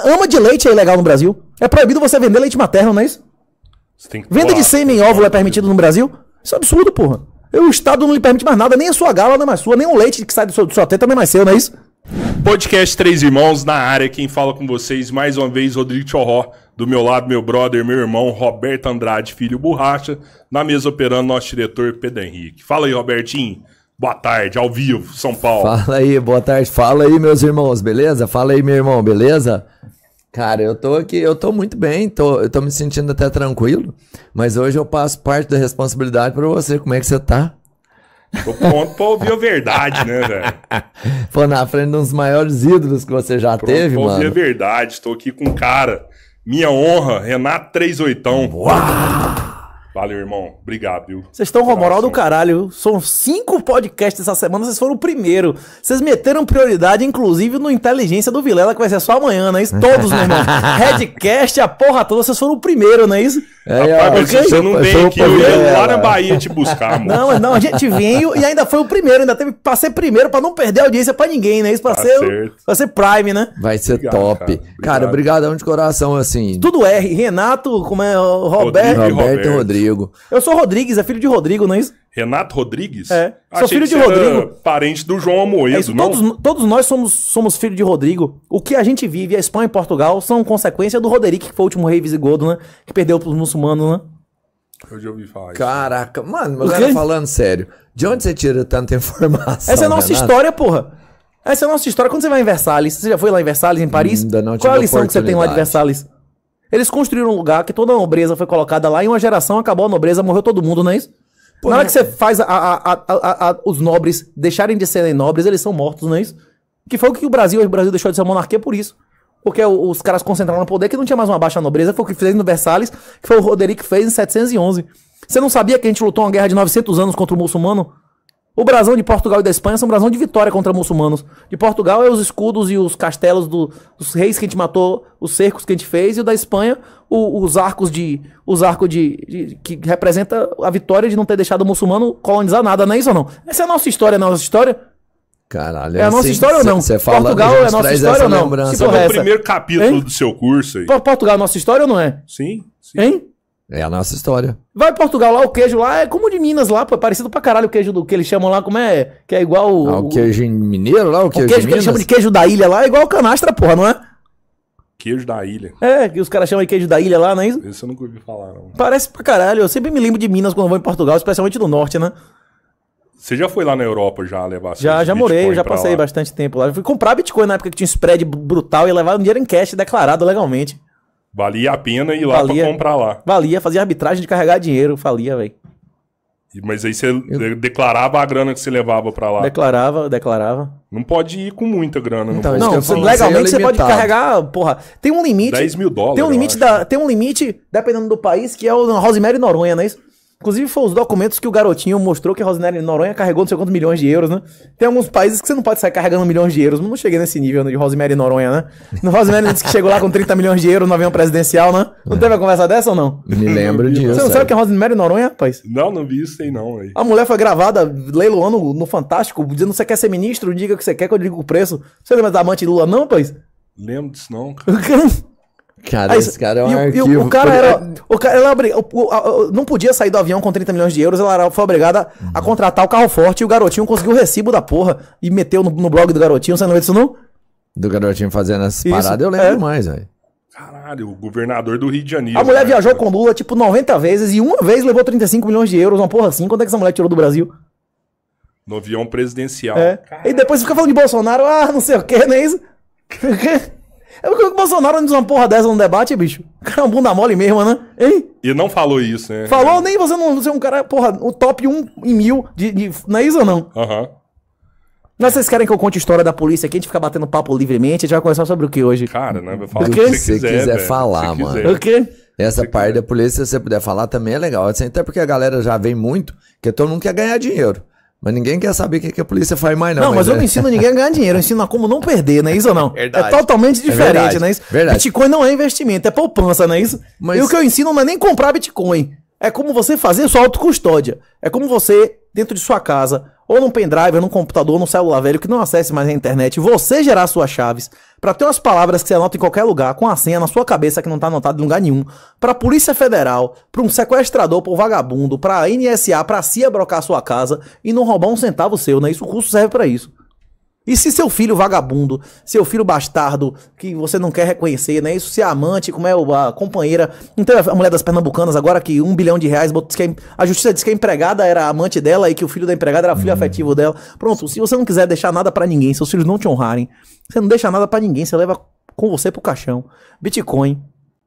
Ama de leite é ilegal no Brasil. É proibido você vender leite materno, não é isso? Venda de sêmen em óvulo é permitido no Brasil? Isso é absurdo, porra. O Estado não lhe permite mais nada, nem a sua gala não é mais sua, nem o leite que sai do seu, do seu teta não é mais seu, não é isso? Podcast Três Irmãos na área. Quem fala com vocês mais uma vez, Rodrigo Chorró. Do meu lado, meu brother, meu irmão, Roberto Andrade, filho Borracha. Na mesa operando, nosso diretor, Pedro Henrique. Fala aí, Robertinho. Boa tarde, ao vivo, São Paulo. Fala aí, boa tarde. Fala aí, meus irmãos, beleza? Fala aí, meu irmão, beleza? Cara, eu tô aqui, eu tô muito bem, tô, eu tô me sentindo até tranquilo, mas hoje eu passo parte da responsabilidade para você. Como é que você tá? Tô pronto pra ouvir a verdade, né, velho? Pô, na frente dos maiores ídolos que você já pronto teve, pra mano. ouvir a verdade, tô aqui com o cara. Minha honra, Renato 38. Uau! Valeu, irmão. Obrigado, viu? Vocês estão com a moral do caralho. São cinco podcasts essa semana, vocês foram o primeiro. Vocês meteram prioridade, inclusive, no Inteligência do Vilela, que vai ser só amanhã, não é isso? Todos, meu irmão. Redcast, a porra toda, vocês foram o primeiro, não é isso? É, Rapaz, porque... você não vem aqui, eu ia lá na Bahia te buscar, amor. Não, não, a gente veio e ainda foi o primeiro, ainda teve pra ser primeiro, pra não perder audiência pra ninguém, não é isso? Pra, tá ser, pra ser prime, né? Vai ser obrigado, top. Cara, obrigado. cara, obrigadão de coração, assim. Tudo R, Renato, como é, Roberto, Rodrigo Roberto e Rodrigo. Rodrigo. Eu sou Rodrigues, é filho de Rodrigo, não é isso? Renato Rodrigues? É. Ah, sou filho de Rodrigo. Parente do João Amoedo, é isso, não? Todos, todos nós somos, somos filhos de Rodrigo. O que a gente vive, a Espanha e Portugal, são consequência do Roderick, que foi o último rei visigodo, né? Que perdeu pros muçulmanos, né? Eu já ouvi falar Caraca, mano, mas agora falando sério, de onde você tira tanta informação? Essa é a nossa Renato? história, porra. Essa é a nossa história. Quando você vai em Versalhes, você já foi lá em Versalhes, em Paris? Ainda não Qual é a lição que você tem lá de Versalhes? Eles construíram um lugar que toda a nobreza foi colocada lá, em uma geração acabou a nobreza, morreu todo mundo, não é isso? Pô, Na hora é. que você faz a, a, a, os nobres deixarem de serem nobres, eles são mortos, não é isso? Que foi o que o Brasil, o Brasil deixou de ser monarquia por isso. Porque os caras concentraram no poder que não tinha mais uma baixa nobreza, foi o que fez no Versalhes, que foi o Roderick que fez em 711. Você não sabia que a gente lutou uma guerra de 900 anos contra o muçulmano? O brasão de Portugal e da Espanha são brasão de vitória contra muçulmanos. De Portugal é os escudos e os castelos do, dos reis que a gente matou, os cercos que a gente fez, e o da Espanha, o, os arcos de. Os arcos de, de, que representa a vitória de não ter deixado o muçulmano colonizar nada, não é isso ou não? Essa é a nossa história, não é a nossa história. Caralho, é a nossa história ou não? Cê, cê Portugal é a nossa história ou não? Lembrança. Se é o primeiro capítulo hein? do seu curso aí. Portugal é a nossa história ou não é? Sim, sim. Hein? É a nossa história. Vai Portugal lá, o queijo lá é como o de Minas lá, pô, é parecido pra caralho o queijo do que eles chamam lá, como é? Que é igual o. Ah, o queijo mineiro lá, o queijo. O queijo que eles chamam de queijo da ilha lá é igual o canastra, porra, não é? Queijo da ilha. É, que os caras chamam de queijo da ilha lá, não é isso? Isso eu nunca ouvi falar, não. Parece pra caralho. Eu sempre me lembro de Minas quando vou em Portugal, especialmente do norte, né? Você já foi lá na Europa já levar Já, já morei, eu já passei lá. bastante tempo lá. Eu fui comprar Bitcoin na época que tinha um spread brutal e levar um dinheiro em cash declarado legalmente. Valia a pena ir lá pra comprar lá. Valia, fazia arbitragem de carregar dinheiro, valia, velho. Mas aí você eu... declarava a grana que você levava para lá. Declarava, declarava. Não pode ir com muita grana. Então, não, não você, legalmente você, é você pode carregar, porra, tem um limite. 10 mil dólares. Tem um limite, da, tem um limite dependendo do país, que é o Rosemary Noronha, não é isso? Inclusive, foi os documentos que o garotinho mostrou que a Rosinelli Noronha carregou não sei quantos milhões de euros, né? Tem alguns países que você não pode sair carregando milhões de euros. Não cheguei nesse nível de Rosemary Noronha, né? No Rosemary disse que chegou lá com 30 milhões de euros no avião presidencial, né? Não é. teve a conversa dessa ou não? Me lembro disso. Você não sabe o é. que é Rosemary Noronha, rapaz? Não, não vi isso aí não, véio. A mulher foi gravada leiloando no Fantástico, dizendo você quer ser ministro, diga o que você quer que eu digo o preço. Você lembra da amante Lula não, pois? Lembro disso não, cara. Cara, esse cara é um e, arquivo. E o, cara era. O cara, ela não podia sair do avião com 30 milhões de euros, ela era, foi obrigada uhum. a contratar o carro forte e o garotinho conseguiu o recibo da porra e meteu no, no blog do garotinho. Você não vê não? Do garotinho fazendo essas isso, paradas, eu lembro é. mais, velho. Caralho, o governador do Rio de Janeiro. A mulher cara, viajou com Lula, tipo, 90 vezes e uma vez levou 35 milhões de euros, uma porra assim. Quanto é que essa mulher tirou do Brasil? No avião presidencial. É. E depois fica falando de Bolsonaro, ah, não sei o que, não é isso? É porque o Bolsonaro não diz uma porra dessa no debate, bicho. O cara é um bunda mole mesmo, né? Hein? E não falou isso, né? Falou, nem você não. Você é um cara, porra, o top 1 em mil de. de não é isso ou não? Aham. Uhum. Mas vocês querem que eu conte história da polícia aqui? A gente fica batendo papo livremente. A gente vai conversar sobre o que hoje? Cara, né? falar o que você quiser, quiser falar, mano. Quiser. O quê? Essa parte quiser. da polícia, se você puder falar, também é legal. Até porque a galera já vem muito, que todo mundo quer ganhar dinheiro. Mas ninguém quer saber o é que, a polícia faz mais, não. Não, mas, mas eu não é. ensino ninguém a ganhar dinheiro, eu ensino a como não perder, não é isso ou não? Verdade. É totalmente é diferente, é não é isso? Verdade. Bitcoin não é investimento, é poupança, não é isso? Mas... E o que eu ensino não é nem comprar Bitcoin. É como você fazer sua autocustódia. É como você dentro de sua casa, ou num pendrive, ou num computador, ou num celular velho que não acesse mais a internet, você gerar suas chaves para ter umas palavras que você anota em qualquer lugar, com a senha na sua cabeça que não tá anotada em lugar nenhum, para Polícia Federal, para um sequestrador, para um vagabundo, para NSA, para CIA brocar sua casa e não roubar um centavo seu, né? Isso o curso serve para isso. E se seu filho vagabundo, seu filho bastardo, que você não quer reconhecer, né? Isso, se é amante, como é a companheira. Então a mulher das pernambucanas agora que um bilhão de reais, é, a justiça disse que a empregada era amante dela e que o filho da empregada era filho hum. afetivo dela. Pronto, se você não quiser deixar nada para ninguém, seus filhos não te honrarem, você não deixa nada para ninguém, você leva com você pro caixão. Bitcoin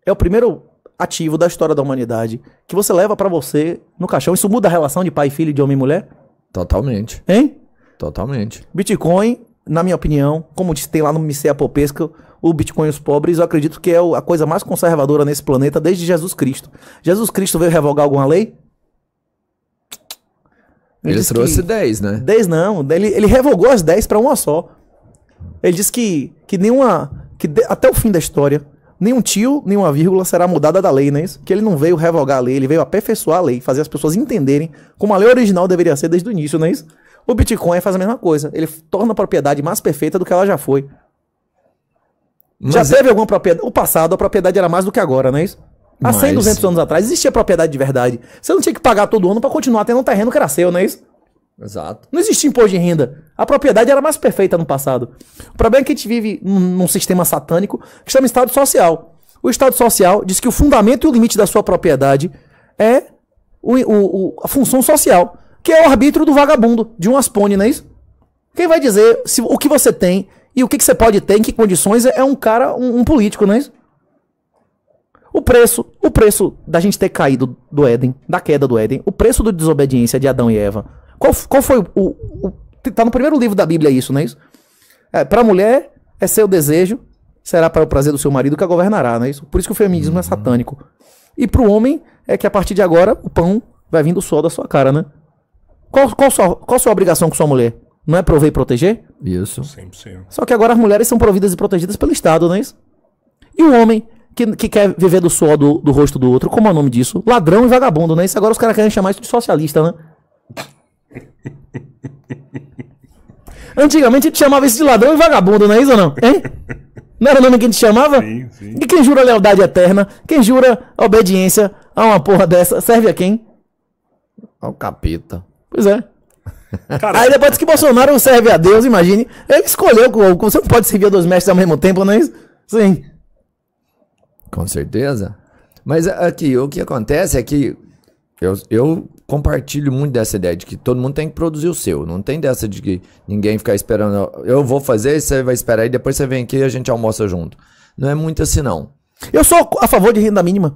é o primeiro ativo da história da humanidade que você leva para você no caixão. Isso muda a relação de pai e filho, de homem e mulher? Totalmente. Hein? Totalmente. Bitcoin, na minha opinião, como disse, tem lá no Miceia Popesca, o Bitcoin e os pobres, eu acredito que é a coisa mais conservadora nesse planeta desde Jesus Cristo. Jesus Cristo veio revogar alguma lei? Ele, ele trouxe 10, né? 10 não, ele, ele revogou as 10 para uma só. Ele disse que, que nenhuma. que de, até o fim da história, nenhum tio, nenhuma vírgula será mudada da lei, não é isso? Que ele não veio revogar a lei, ele veio aperfeiçoar a lei, fazer as pessoas entenderem como a lei original deveria ser desde o início, não é isso? O Bitcoin faz a mesma coisa. Ele torna a propriedade mais perfeita do que ela já foi. Mas já é- teve é... alguma propriedade. O passado, a propriedade era mais do que agora, não é isso? Há Mas... 100, 200 anos atrás existia propriedade de verdade. Você não tinha que pagar todo ano para continuar tendo um terreno que era seu, não é isso? Exato. Não existia imposto de renda. A propriedade era mais perfeita no passado. O problema é que a gente vive num sistema satânico que chama Estado Social. O Estado Social diz que o fundamento e o limite da sua propriedade é o, o, o a função social que é o arbítrio do vagabundo, de um aspone, não é isso? Quem vai dizer se, o que você tem e o que, que você pode ter, em que condições, é um cara, um, um político, não é isso? O preço, o preço da gente ter caído do Éden, da queda do Éden, o preço da desobediência de Adão e Eva. Qual, qual foi o, o, o Tá no primeiro livro da Bíblia isso, não é isso? É, pra mulher, é seu desejo, será para o prazer do seu marido que a governará, não é isso? Por isso que o feminismo é uhum. satânico. E pro homem, é que a partir de agora, o pão vai vir do sol da sua cara, né? Qual, qual, sua, qual sua obrigação com sua mulher? Não é prover e proteger? Isso. 100%. Só que agora as mulheres são providas e protegidas pelo Estado, não é isso? E o homem que, que quer viver do suor do, do rosto do outro, como é o nome disso? Ladrão e vagabundo, não é isso? Agora os caras querem chamar isso de socialista, né? Antigamente a gente chamava isso de ladrão e vagabundo, não é isso ou não? Hein? Não era o nome que a gente chamava? Sim, sim. E quem jura lealdade eterna, quem jura obediência a uma porra dessa, serve a quem? Ao capeta. Pois é. Caraca. Aí depois que Bolsonaro serve a Deus, imagine. Ele escolheu. Você não pode servir a dois mestres ao mesmo tempo, não é isso? Sim. Com certeza. Mas ah, aqui, o que acontece é que eu, eu compartilho muito dessa ideia de que todo mundo tem que produzir o seu. Não tem dessa de que ninguém ficar esperando. Ah, eu vou fazer, você vai esperar e depois você vem aqui e a gente almoça junto. Não é muito assim, não. Eu sou a favor de renda mínima.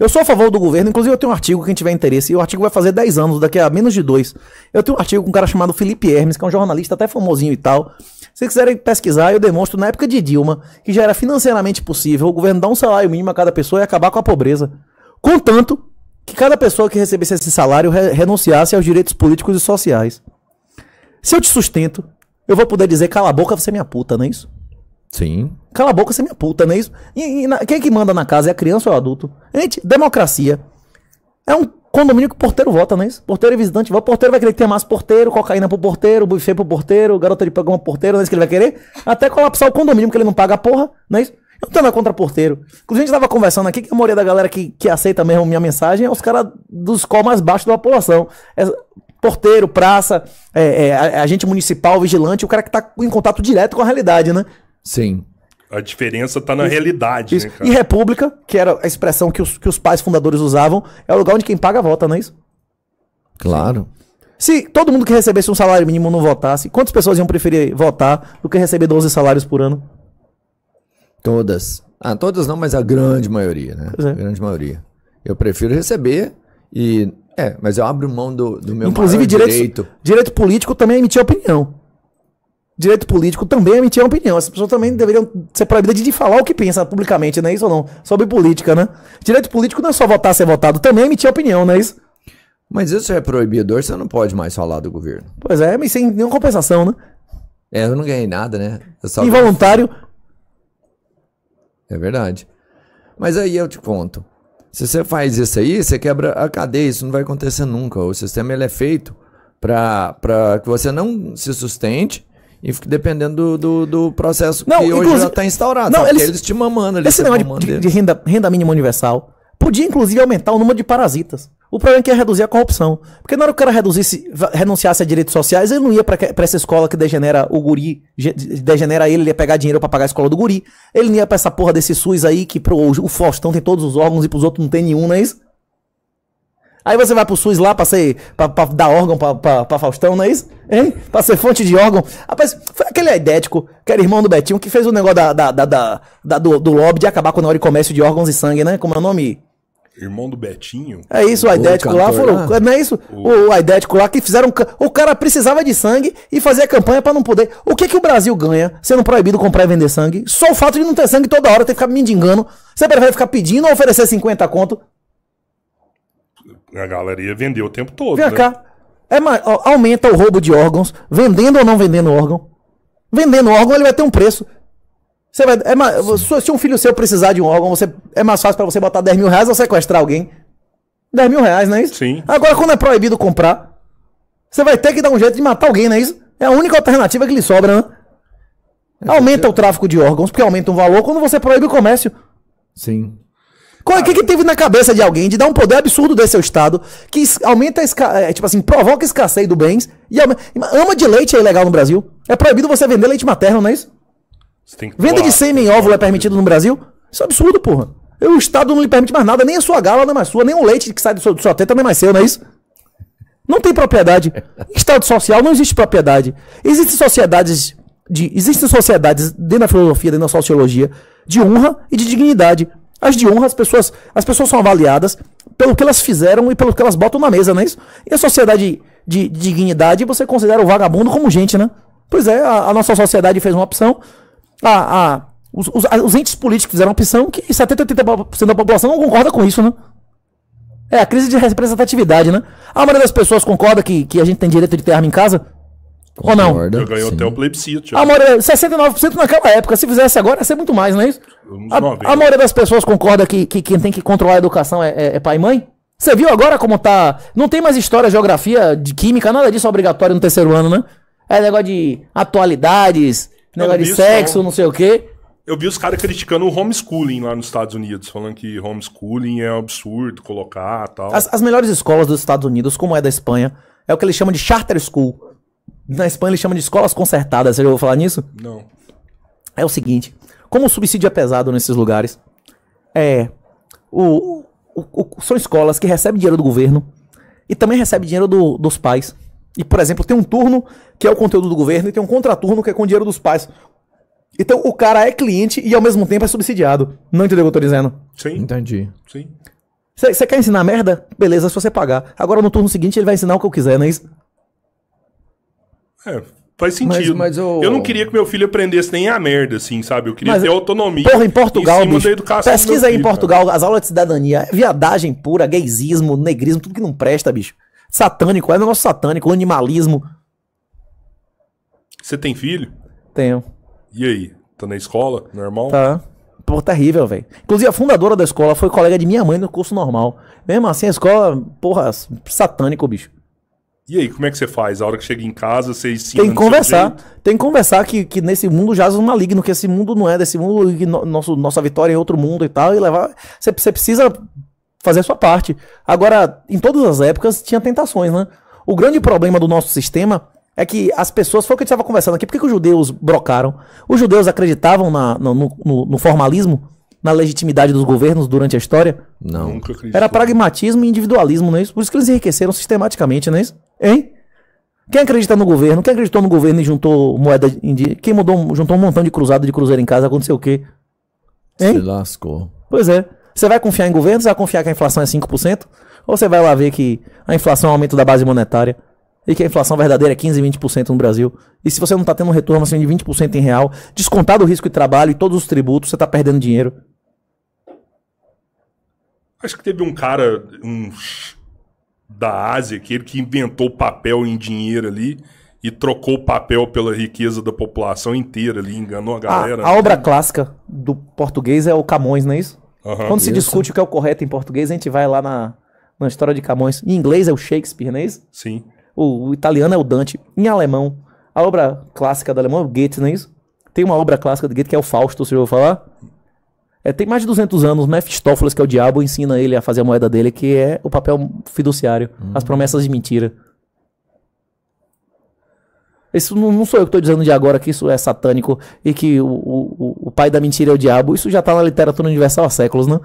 Eu sou a favor do governo, inclusive eu tenho um artigo, quem tiver interesse, e o artigo vai fazer 10 anos, daqui a menos de dois. Eu tenho um artigo com um cara chamado Felipe Hermes, que é um jornalista até famosinho e tal. Se quiserem pesquisar, eu demonstro na época de Dilma que já era financeiramente possível o governo dar um salário mínimo a cada pessoa e acabar com a pobreza. Contanto que cada pessoa que recebesse esse salário re renunciasse aos direitos políticos e sociais. Se eu te sustento, eu vou poder dizer cala a boca, você é minha puta, não é isso? Sim. Cala a boca, você é minha puta, não é isso? E, e na, quem é que manda na casa? É a criança ou é o adulto? Gente, democracia. É um condomínio que o porteiro vota, não é isso? Porteiro e é visitante vota. O porteiro vai querer que tenha mais porteiro, cocaína pro porteiro, buffet pro porteiro, garota de programa pro porteiro, não é isso que ele vai querer? Até colapsar o condomínio, porque ele não paga a porra, não é isso? Eu não tô contra porteiro. Inclusive, a gente tava conversando aqui que a maioria da galera que, que aceita mesmo minha mensagem é os caras dos colos mais baixos da população. É, porteiro, praça, é, é, agente municipal, vigilante, o cara que tá em contato direto com a realidade, né? Sim. A diferença está na isso, realidade, isso. né, cara? E república, que era a expressão que os, que os pais fundadores usavam, é o lugar onde quem paga vota, não é isso? Claro. Sim. Se todo mundo que recebesse um salário mínimo não votasse, quantas pessoas iam preferir votar do que receber 12 salários por ano? Todas. Ah, todas não, mas a grande maioria, né? É. A grande maioria. Eu prefiro receber e. É, mas eu abro mão do, do meu Inclusive, direito. Inclusive, direito político também é emitir opinião direito político também é emitir uma opinião. As pessoas também deveriam ser proibidas de falar o que pensa publicamente, não é isso ou não? Sobre política, né? Direito político não é só votar ser votado, também é emitir opinião, não é isso? Mas isso é proibidor, você não pode mais falar do governo. Pois é, mas sem nenhuma compensação, né? É, eu não ganhei nada, né? Involuntário. Ganhei... É verdade. Mas aí eu te conto. Se você faz isso aí, você quebra a cadeia, isso não vai acontecer nunca. O sistema ele é feito para que você não se sustente e dependendo do, do, do processo não, que hoje já está instaurado. Não, eles, eles te mamando ali. Esse negócio de, de, renda, renda mínima universal podia, inclusive, aumentar o número de parasitas. O problema é que ia reduzir a corrupção. Porque na hora que o cara reduzisse, renunciasse a direitos sociais, ele não ia para essa escola que degenera o guri, degenera ele, ele ia pegar dinheiro para pagar a escola do guri. Ele não ia pra essa porra desse SUS aí, que pro, o Faustão tem todos os órgãos e pros outros não tem nenhum, não é isso? Aí você vai pro SUS lá pra, ser, pra, pra dar órgão pra, pra, pra, Faustão, não é isso? Hein? Pra ser fonte de órgão. Rapaz, foi aquele idético, que era irmão do Betinho, que fez o negócio da, da, da, da do, do, lobby de acabar com o comércio de órgãos e sangue, né? Como é o nome? Irmão do Betinho? É isso, o idético lá foram. Não é isso? O, o idético lá que fizeram. O cara precisava de sangue e fazia campanha para não poder. O que que o Brasil ganha sendo proibido comprar e vender sangue? Só o fato de não ter sangue toda hora, ter que ficar mendigando. Você prefere ficar pedindo ou oferecer 50 conto? A galera ia vender o tempo todo. Vem né? cá. É, aumenta o roubo de órgãos, vendendo ou não vendendo órgão. Vendendo órgão, ele vai ter um preço. Você vai, é, se um filho seu precisar de um órgão, você, é mais fácil para você botar 10 mil reais ou sequestrar alguém. 10 mil reais, não é isso? Sim. Agora, quando é proibido comprar, você vai ter que dar um jeito de matar alguém, não é isso? É a única alternativa que lhe sobra, né? É aumenta o tráfico de órgãos, porque aumenta o valor quando você proíbe o comércio. Sim. Qual, é, que, que teve na cabeça de alguém de dar um poder absurdo desse ao Estado, que aumenta, é, tipo assim, provoca escassez do bens, e ama de leite é ilegal no Brasil. É proibido você vender leite materno, não é isso? Venda de sêmen em óvulo é permitido no Brasil? Isso é absurdo, porra. o Estado não lhe permite mais nada, nem a sua gala não é mais sua, nem o leite que sai do seu, do seu não é mais seu, não é isso? Não tem propriedade. Estado social não existe propriedade. Existem sociedades de existem sociedades dentro da filosofia, dentro da sociologia, de honra e de dignidade. As de honra, as pessoas, as pessoas são avaliadas pelo que elas fizeram e pelo que elas botam na mesa, não é isso? E a sociedade de, de dignidade, você considera o vagabundo como gente, né? Pois é, a, a nossa sociedade fez uma opção, a, a os, os, os, entes políticos fizeram uma opção que 70%, 80% da população não concorda com isso, né? É a crise de representatividade, né? A maioria das pessoas concorda que, que a gente tem direito de ter arma em casa? Ou não? eu ganhou até o plebiscito. A maioria, 69% naquela época. Se fizesse agora, ia ser muito mais, não é isso? A, a maioria das pessoas concorda que, que quem tem que controlar a educação é, é, é pai e mãe? Você viu agora como tá. Não tem mais história, geografia, de química, nada disso é obrigatório no terceiro ano, né? É negócio de atualidades, negócio de sexo, não. não sei o quê. Eu vi os caras criticando o homeschooling lá nos Estados Unidos, falando que homeschooling é um absurdo colocar tal. As, as melhores escolas dos Estados Unidos, como é da Espanha, é o que eles chamam de charter school. Na Espanha eles chamam de escolas concertadas. Você já ouviu falar nisso? Não. É o seguinte: como o subsídio é pesado nesses lugares, é. O, o, o são escolas que recebem dinheiro do governo e também recebem dinheiro do, dos pais. E, por exemplo, tem um turno que é o conteúdo do governo e tem um contraturno que é com o dinheiro dos pais. Então o cara é cliente e ao mesmo tempo é subsidiado. Não entendeu o que eu tô dizendo? Sim. Entendi. Sim. Você quer ensinar merda? Beleza, se você pagar. Agora no turno seguinte ele vai ensinar o que eu quiser, não é isso? É, faz sentido. Mas, mas eu... eu não queria que meu filho aprendesse nem a merda, assim, sabe? Eu queria mas, ter autonomia. Porra, em Portugal, em bicho, pesquisa aí em Portugal, cara. as aulas de cidadania, é viadagem pura, gaysismo, negrismo, tudo que não presta, bicho. Satânico, é negócio satânico, animalismo. Você tem filho? Tenho. E aí? Tá na escola? Normal? Tá. Pô, terrível, tá velho. Inclusive, a fundadora da escola foi colega de minha mãe no curso normal. Mesmo assim, a escola, porra, satânico, bicho. E aí, como é que você faz? A hora que chega em casa, você se Tem que conversar. Tem que conversar que, que nesse mundo jaz um maligno, que esse mundo não é desse mundo, que no, nosso, nossa vitória é outro mundo e tal, e levar. Você, você precisa fazer a sua parte. Agora, em todas as épocas, tinha tentações, né? O grande problema do nosso sistema é que as pessoas, foi o que a gente estava conversando aqui, por que, que os judeus brocaram? Os judeus acreditavam na, no, no, no formalismo na legitimidade dos governos durante a história? Não. Nunca Era pragmatismo e individualismo, não é isso? Por isso que eles enriqueceram sistematicamente, não é isso? Hein? Quem acredita no governo? Quem acreditou no governo e juntou moeda indígena? Quem mudou, juntou um montão de cruzado de cruzeiro em casa? Aconteceu o quê? Hein? Se lascou. Pois é. Você vai confiar em governo? Você vai confiar que a inflação é 5%? Ou você vai lá ver que a inflação é um aumento da base monetária? E que a inflação verdadeira é 15, 20% no Brasil. E se você não está tendo um retorno assim de 20% em real, descontado o risco de trabalho e todos os tributos, você está perdendo dinheiro. Acho que teve um cara um, da Ásia, aquele que inventou o papel em dinheiro ali e trocou o papel pela riqueza da população inteira ali, enganou a galera. A, a obra clássica do português é o Camões, não é isso? Uhum, Quando isso. se discute o que é o correto em português, a gente vai lá na, na história de Camões. Em inglês é o Shakespeare, não é isso? Sim. O, o italiano é o Dante. Em alemão, a obra clássica do alemão é o Goethe, não é isso? Tem uma obra clássica do Goethe que é o Fausto, você já ouviu falar? É, tem mais de 200 anos, Mephistófeles, né? que é o diabo, ensina ele a fazer a moeda dele, que é o papel fiduciário, hum. as promessas de mentira. Isso não, sou eu que estou dizendo de agora que isso é satânico e que o, o, o pai da mentira é o diabo. Isso já está na literatura universal há séculos, né?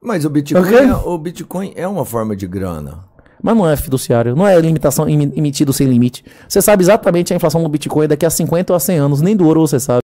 Mas o Bitcoin, okay? é, o Bitcoin é uma forma de grana. Mas não é fiduciário, não é limitação emitido sem limite. Você sabe exatamente a inflação do Bitcoin daqui a 50 ou a 100 anos, nem do ouro você sabe.